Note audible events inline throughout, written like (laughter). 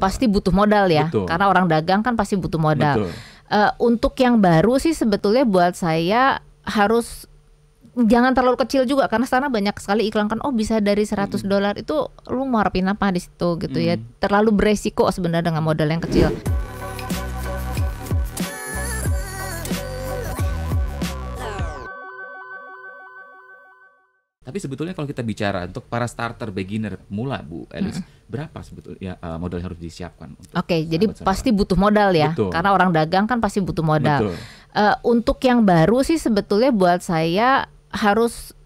pasti butuh modal ya Betul. karena orang dagang kan pasti butuh modal Uh, untuk yang baru sih sebetulnya buat saya harus jangan terlalu kecil juga karena sana banyak sekali iklan kan oh bisa dari 100 hmm. dolar itu lu mau harapin apa di situ gitu mm. ya hmm. terlalu beresiko sebenarnya dengan modal yang kecil Tapi sebetulnya kalau kita bicara untuk para starter beginner mula, Bu Elis, hmm. berapa sebetulnya uh, modal yang harus disiapkan? Oke, okay, jadi pasti butuh modal ya, Betul. karena orang dagang kan pasti butuh modal. Uh, untuk yang baru sih sebetulnya buat saya harus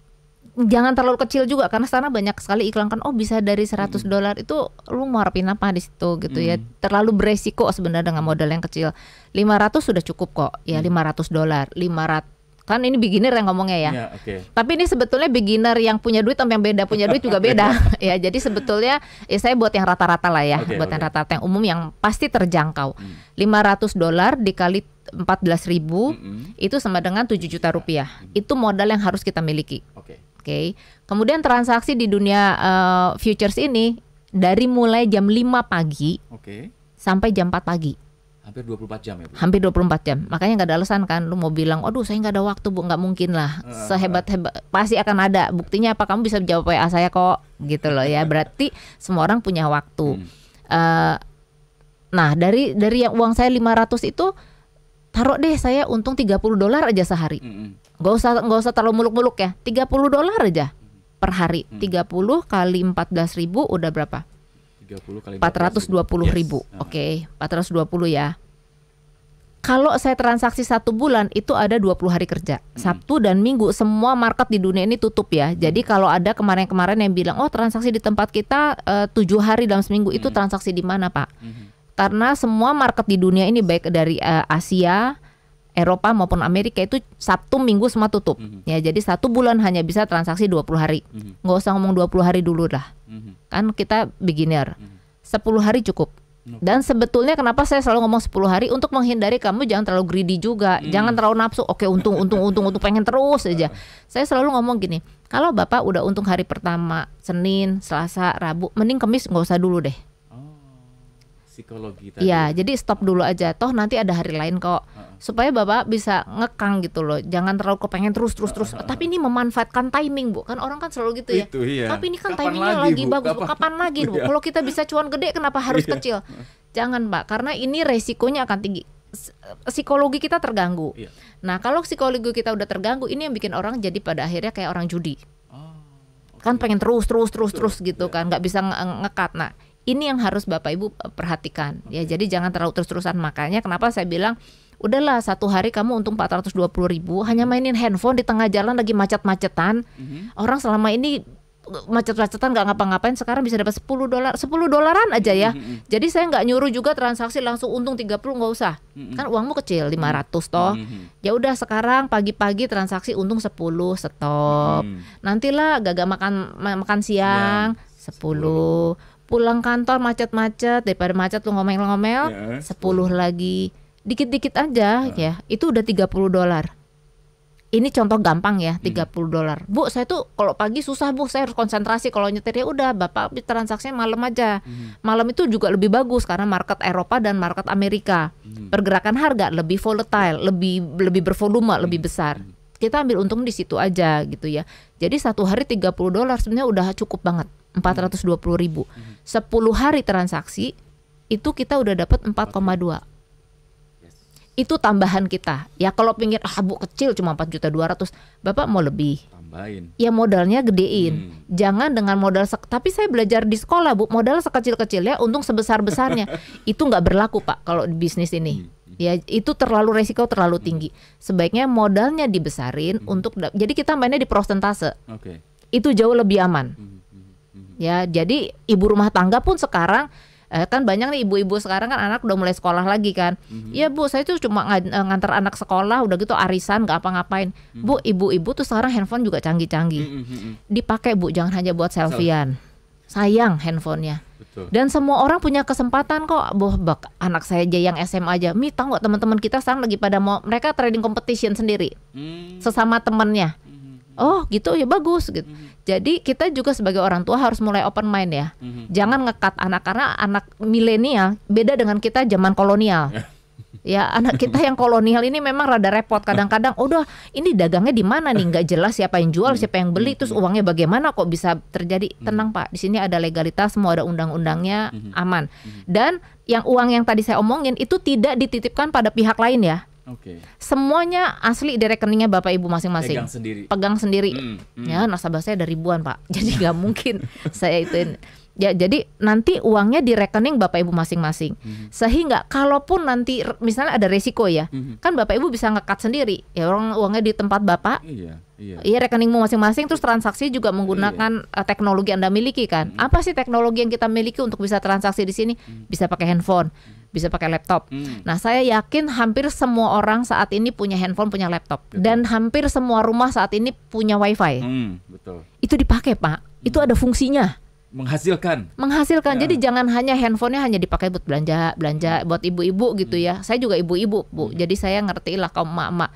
jangan terlalu kecil juga karena sana banyak sekali iklan kan oh bisa dari 100 dolar hmm. itu lu mau harapin apa di situ gitu hmm. ya mm. terlalu beresiko sebenarnya dengan modal yang kecil 500 sudah cukup kok ya mm. lima 500 dolar 500 kan ini beginner yang ngomongnya ya. ya okay. Tapi ini sebetulnya beginner yang punya duit sama yang beda punya duit juga beda. (laughs) Iya. ya, jadi sebetulnya ya saya buat yang rata-rata lah ya, okay, buat okay. yang rata-rata yang umum yang pasti terjangkau. Hmm. 500 dolar dikali 14 ribu mm -hmm. itu sama dengan 7 juta iya. rupiah. Mm -hmm. Itu modal yang harus kita miliki. Oke. Okay. okay. Kemudian transaksi di dunia uh, futures ini dari mulai jam 5 pagi okay. sampai jam 4 pagi. Hampir 24 jam ya Bu? Hampir 24 jam. Makanya nggak ada alasan kan lu mau bilang, "Aduh, saya nggak ada waktu, Bu." nggak mungkin lah. Ah. Sehebat-hebat pasti akan ada. Buktinya apa? Kamu bisa jawab WA saya kok gitu loh ya. Berarti semua orang punya waktu. Hmm. Uh, nah, dari dari yang uang saya 500 itu taruh deh saya untung 30 dolar aja sehari. Hmm. Gak usah gak usah terlalu muluk-muluk ya. 30 dolar aja hmm. per hari. Hmm. 30 kali 14 ribu udah berapa? 30 kali 420 ribu, ribu. Yes. Oke, okay. 420 ya. Kalau saya transaksi satu bulan itu ada 20 hari kerja. Hmm. Sabtu dan Minggu semua market di dunia ini tutup ya. Hmm. Jadi kalau ada kemarin-kemarin yang bilang, "Oh, transaksi di tempat kita eh, tujuh hari dalam seminggu." Itu hmm. transaksi di mana, Pak? Karena semua market di dunia ini baik dari eh, Asia, Eropa maupun Amerika itu Sabtu Minggu semua tutup. Mm -hmm. Ya, jadi satu bulan hanya bisa transaksi 20 hari. Mm -hmm. Nggak usah ngomong 20 hari dulu lah. Mm -hmm. Kan kita beginner. Mm -hmm. 10 hari cukup. Dan sebetulnya kenapa saya selalu ngomong 10 hari untuk menghindari kamu jangan terlalu greedy juga, hmm. jangan terlalu nafsu. Oke, untung untung untung untung pengen terus aja. Saya selalu ngomong gini, kalau Bapak udah untung hari pertama, Senin, Selasa, Rabu, mending Kamis nggak usah dulu deh. Oh. Psikologi tadi. Iya, ya, jadi stop dulu aja. Toh nanti ada hari lain kok supaya bapak bisa ngekang gitu loh jangan terlalu kepengen terus terus terus uh, tapi ini memanfaatkan timing bu kan orang kan selalu gitu ya iya. tapi ini kan kapan timingnya lagi, lagi bu? bagus kapan, kapan lagi bu iya. kalau kita bisa cuan gede kenapa harus iya. kecil jangan pak karena ini resikonya akan tinggi eh, psikologi kita terganggu iya. nah kalau psikologi kita udah terganggu ini yang bikin orang jadi pada akhirnya kayak orang judi oh, kan pengen terus terus terus terus, gitu iya. kan nggak bisa ngekat nah ini yang harus bapak ibu eh, perhatikan ya jadi jangan terlalu terus terusan makanya kenapa saya bilang udahlah satu hari kamu untung 420 ribu hanya mainin handphone di tengah jalan lagi macet-macetan mm-hmm. orang selama ini uh, macet-macetan nggak ngapa-ngapain sekarang bisa dapat 10 dolar 10 dolaran aja ya mm-hmm. jadi saya nggak nyuruh juga transaksi langsung untung 30 nggak usah mm-hmm. kan uangmu kecil 500 mhm. toh mm-hmm. ya udah sekarang pagi-pagi transaksi untung 10 stop mm-hmm. nantilah gak, makan makan siang yeah. Ya, 10. pulang kantor macet-macet daripada macet lu ngomel-ngomel yeah. Ya, 10 lagi dikit-dikit aja uh. ya itu udah 30 dolar ini contoh gampang ya 30 hmm. dolar bu saya tuh kalau pagi susah bu saya harus konsentrasi kalau nyetir ya udah bapak transaksinya malam aja hmm. malam itu juga lebih bagus karena market Eropa dan market Amerika hmm. pergerakan harga lebih volatile lebih lebih bervolume hmm. lebih besar hmm. kita ambil untung di situ aja gitu ya jadi satu hari 30 dolar sebenarnya udah cukup banget 420 hmm. ribu 10 hari transaksi itu kita udah dapat 4,2 itu tambahan kita. Ya kalau pingin ah bu kecil cuma empat juta dua ratus Bapak mau lebih. Tambahin. Ya modalnya gedein. Hmm. Jangan dengan modal sek tapi saya belajar di sekolah Bu, modal sekecil-kecilnya untung sebesar-besarnya. (laughs) itu nggak berlaku Pak kalau di bisnis ini. Hmm. hmm. Ya itu terlalu resiko terlalu hmm. tinggi. Sebaiknya modalnya dibesarin hmm. untuk jadi kita mainnya di prosentase. Okay. Itu jauh lebih aman. Hmm, hmm. Hmm. Ya, jadi ibu rumah tangga pun sekarang eh, kan banyak nih ibu-ibu sekarang kan anak udah mulai sekolah lagi kan mhm. iya mm -hmm. bu saya tuh cuma ng eh, ngantar anak sekolah udah gitu arisan gak apa-ngapain mm -hmm. bu ibu-ibu tuh sekarang handphone juga canggih-canggih mm -hmm. dipakai bu jangan hanya buat selfiean sayang handphonenya Dan semua orang punya kesempatan kok. Boh, bak, anak saya aja yang SMA aja. Mi tau nggak teman-teman kita sekarang lagi pada mau mereka trading competition sendiri hmm. sesama temennya. Oh gitu ya bagus gitu. Mm-hmm. Jadi kita juga sebagai orang tua harus mulai open mind ya. Mm-hmm. Jangan ngekat anak karena anak milenial beda dengan kita zaman kolonial. (laughs) ya anak kita yang kolonial ini memang rada repot. Kadang-kadang udah oh, ini dagangnya di mana nih Gak jelas siapa yang jual siapa yang beli terus mhm. uangnya bagaimana kok bisa terjadi. Mhm. Tenang pak, di sini ada legalitas semua ada undang-undangnya mhm. aman. Dan yang uang yang tadi saya omongin itu tidak dititipkan pada pihak lain ya Okay. Semuanya asli di rekeningnya bapak ibu masing-masing. Pegang sendiri. Pegang sendiri. Mm, mm. Ya nasabah saya ada ribuan pak, (laughs) jadi nggak mungkin (laughs) saya itu Ya jadi nanti uangnya di rekening bapak ibu masing-masing. Mm. Sehingga kalaupun nanti misalnya ada resiko ya, mm. kan bapak ibu bisa ngekat sendiri. Ya orang uangnya di tempat bapak. Iya. Iya. Iya rekeningmu masing-masing terus transaksi juga iya. menggunakan iya. teknologi Anda miliki kan. Mm. Apa sih teknologi yang kita miliki untuk bisa transaksi di sini? Mm. Bisa pakai handphone. Mm bisa pakai laptop. Hmm. Nah, saya yakin hampir semua orang saat ini punya handphone, punya laptop, betul. dan hampir semua rumah saat ini punya wifi. Hmm, betul. Itu dipakai pak, hmm. itu ada fungsinya menghasilkan menghasilkan ya. jadi jangan hanya handphonenya hanya dipakai buat belanja belanja hmm. buat ibu-ibu gitu hmm. ya saya juga ibu-ibu bu hmm. jadi saya ngerti lah kaum emak-emak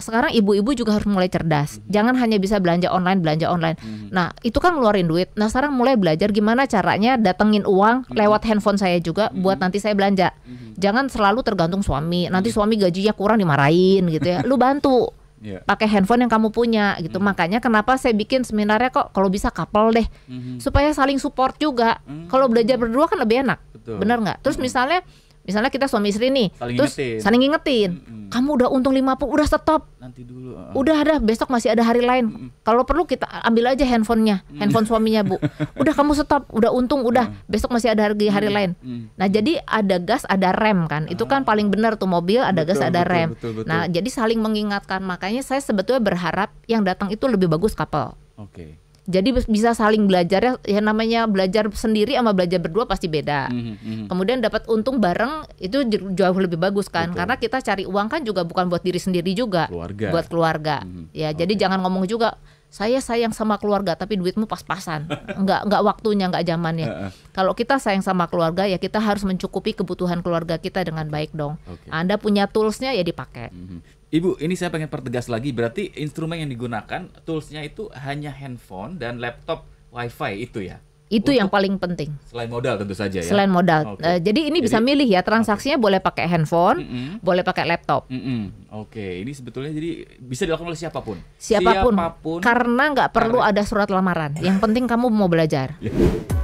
sekarang ibu-ibu juga harus mulai cerdas. Hmm. Jangan hanya bisa belanja online, belanja online. Hmm. Nah, itu kan ngeluarin duit. Nah, sekarang mulai belajar gimana caranya datengin uang hmm. lewat handphone saya juga hmm. buat nanti saya belanja. Hmm. Jangan selalu tergantung suami. Nanti hmm. suami gajinya kurang dimarahin gitu ya. Lu bantu. Yeah. pakai handphone yang kamu punya gitu mm. makanya kenapa saya bikin seminarnya kok kalau bisa couple deh -hmm. supaya saling support juga -hmm. kalau belajar berdua kan lebih enak Betul. Bener nggak terus -hmm. misalnya misalnya kita suami istri nih saling terus ingetin. saling ngingetin mm -hmm. kamu udah untung 50 udah stop nanti dulu uh. udah ada besok masih ada hari lain mm -hmm. kalau perlu kita ambil aja handphonenya handphone suaminya bu (laughs) udah kamu stop udah untung udah mm -hmm. besok masih ada hari hari mm -hmm. lain mm -hmm. nah jadi ada gas ada rem kan itu kan ah. paling benar tuh mobil ada betul, gas ada rem betul, betul, betul. nah jadi saling mengingatkan makanya saya sebetulnya berharap yang datang itu lebih bagus couple oke okay. Jadi bisa saling belajar ya namanya belajar sendiri sama belajar berdua pasti beda. Mm -hmm. Kemudian dapat untung bareng itu jauh lebih bagus kan Betul. karena kita cari uang kan juga bukan buat diri sendiri juga, keluarga. buat keluarga. Mm -hmm. Ya, okay. jadi jangan ngomong juga saya sayang sama keluarga tapi duitmu pas-pasan Enggak (laughs) enggak waktunya enggak zamannya kalau kita sayang sama keluarga ya kita harus mencukupi kebutuhan keluarga kita dengan baik dong okay. anda punya toolsnya ya dipakai mm -hmm. Ibu, ini saya pengen pertegas lagi. Berarti instrumen yang digunakan, toolsnya itu hanya handphone dan laptop WiFi itu ya? Itu Untuk yang paling penting. Selain modal tentu saja ya. Selain modal. Okay. Uh, eh, jadi ini jadi, bisa milih ya transaksinya okay. boleh pakai handphone, mm -mm. boleh pakai laptop. Mm -mm. Oke, okay. ini sebetulnya jadi bisa dilakukan oleh siapapun. Siapapun. siapapun karena nggak perlu ada surat lamaran. Yang penting kamu mau belajar. Ya.